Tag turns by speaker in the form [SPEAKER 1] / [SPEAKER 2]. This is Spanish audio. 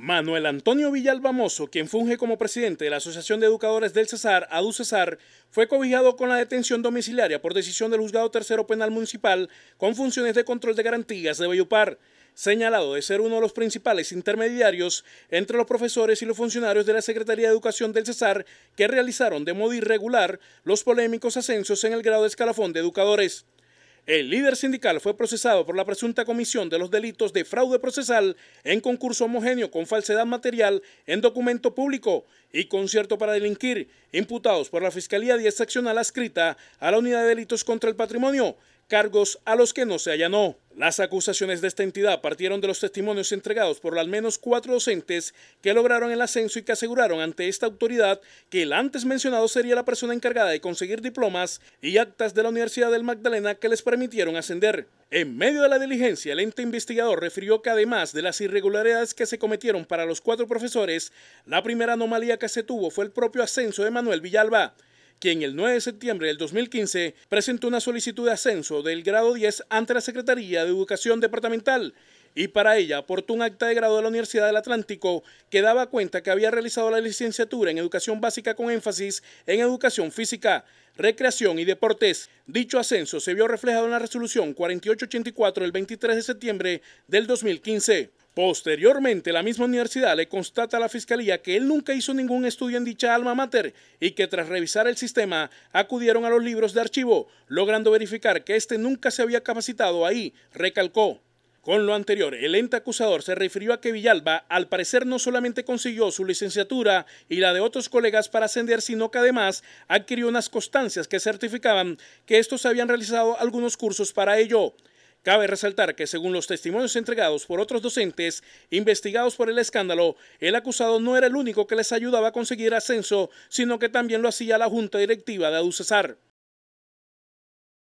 [SPEAKER 1] Manuel Antonio Villalbamoso, quien funge como presidente de la Asociación de Educadores del Cesar, ADU Cesar, fue cobijado con la detención domiciliaria por decisión del Juzgado Tercero Penal Municipal con funciones de control de garantías de Bayupar, señalado de ser uno de los principales intermediarios entre los profesores y los funcionarios de la Secretaría de Educación del Cesar que realizaron de modo irregular los polémicos ascensos en el grado de escalafón de educadores. El líder sindical fue procesado por la presunta comisión de los delitos de fraude procesal en concurso homogéneo con falsedad material en documento público y concierto para delinquir, imputados por la Fiscalía Día Seccional adscrita a la Unidad de Delitos contra el Patrimonio, cargos a los que no se allanó. Las acusaciones de esta entidad partieron de los testimonios entregados por al menos cuatro docentes que lograron el ascenso y que aseguraron ante esta autoridad que el antes mencionado sería la persona encargada de conseguir diplomas y actas de la Universidad del Magdalena que les permitieron ascender. En medio de la diligencia, el ente investigador refirió que además de las irregularidades que se cometieron para los cuatro profesores, la primera anomalía que se tuvo fue el propio ascenso de Manuel Villalba, quien el 9 de septiembre del 2015 presentó una solicitud de ascenso del grado 10 ante la Secretaría de Educación Departamental y para ella aportó un acta de grado de la Universidad del Atlántico que daba cuenta que había realizado la licenciatura en educación básica con énfasis en educación física, recreación y deportes. Dicho ascenso se vio reflejado en la resolución 4884 del 23 de septiembre del 2015. Posteriormente, la misma universidad le constata a la fiscalía que él nunca hizo ningún estudio en dicha alma mater y que tras revisar el sistema acudieron a los libros de archivo, logrando verificar que éste nunca se había capacitado ahí, recalcó. Con lo anterior, el ente acusador se refirió a que Villalba, al parecer, no solamente consiguió su licenciatura y la de otros colegas para ascender, sino que además adquirió unas constancias que certificaban que estos habían realizado algunos cursos para ello. Cabe resaltar que según los testimonios entregados por otros docentes investigados por el escándalo, el acusado no era el único que les ayudaba a conseguir ascenso, sino que también lo hacía la junta directiva de ADUCESAR.